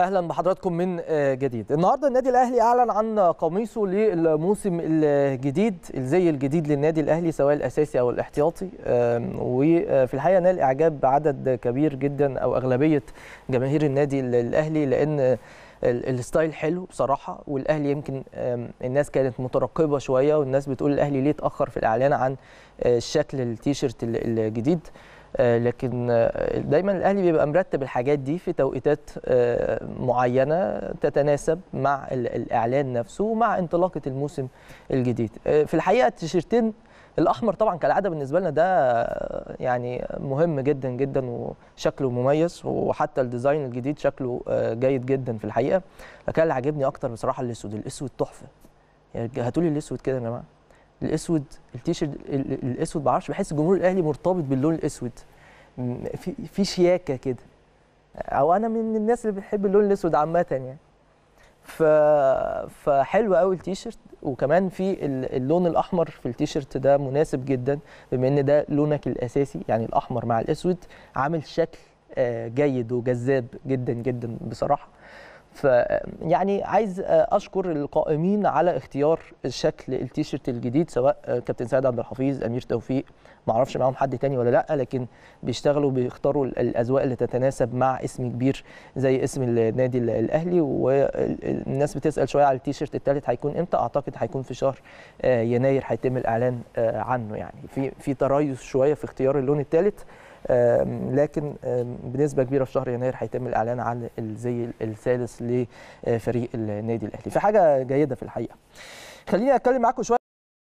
اهلا بحضراتكم من آه، جديد النهارده النادي الاهلي اعلن عن قميصه للموسم الجديد الزي الجديد للنادي الاهلي سواء الاساسي او الاحتياطي وفي الحقيقه نال اعجاب عدد كبير جدا او اغلبيه جماهير النادي الاهلي لان الستايل حلو بصراحه والاهلي يمكن الناس كانت مترقبه شويه والناس بتقول الاهلي ليه اتاخر في الاعلان عن آه، شكل التيشيرت الجديد آه، لكن آه، دايما الاهلي بيبقى مرتب الحاجات دي في توقيتات آه، معينه تتناسب مع الاعلان نفسه ومع انطلاقه الموسم الجديد في الحقيقه التيشيرتين الاحمر طبعا كالعاده بالنسبه لنا ده يعني مهم جدا جدا وشكله مميز وحتى الديزاين الجديد شكله جيد جدا في الحقيقه لكن اللي عاجبني اكتر بصراحه الاسود الاسود تحفه يعني لي الاسود كده يا جماعه الاسود التيشيرت الاسود ما بحس الجمهور الاهلي مرتبط باللون الاسود في في شياكه كده او انا من الناس اللي بتحب اللون الاسود عامه يعني ف فحلو قوي التيشيرت وكمان في اللون الاحمر في التيشيرت ده مناسب جدا بما ان ده لونك الاساسي يعني الاحمر مع الاسود عامل شكل آه، جيد وجذاب جدا جدا بصراحه فيعني عايز اشكر القائمين على اختيار الشكل التيشيرت الجديد سواء كابتن سعد عبد الحفيظ امير توفيق ما اعرفش معاهم حد تاني ولا لا لكن بيشتغلوا بيختاروا الاذواق اللي تتناسب مع اسم كبير زي اسم النادي الاهلي والناس بتسال شويه على التيشيرت الثالث هيكون امتى اعتقد هيكون في شهر آه، يناير هيتم الاعلان آه، عنه يعني في في تريث شويه في اختيار اللون الثالث لكن بنسبه كبيره في شهر يناير هيتم الاعلان عن الزي الثالث لفريق النادي الاهلي فحاجه جيده في الحقيقه خليني اتكلم معاكم شويه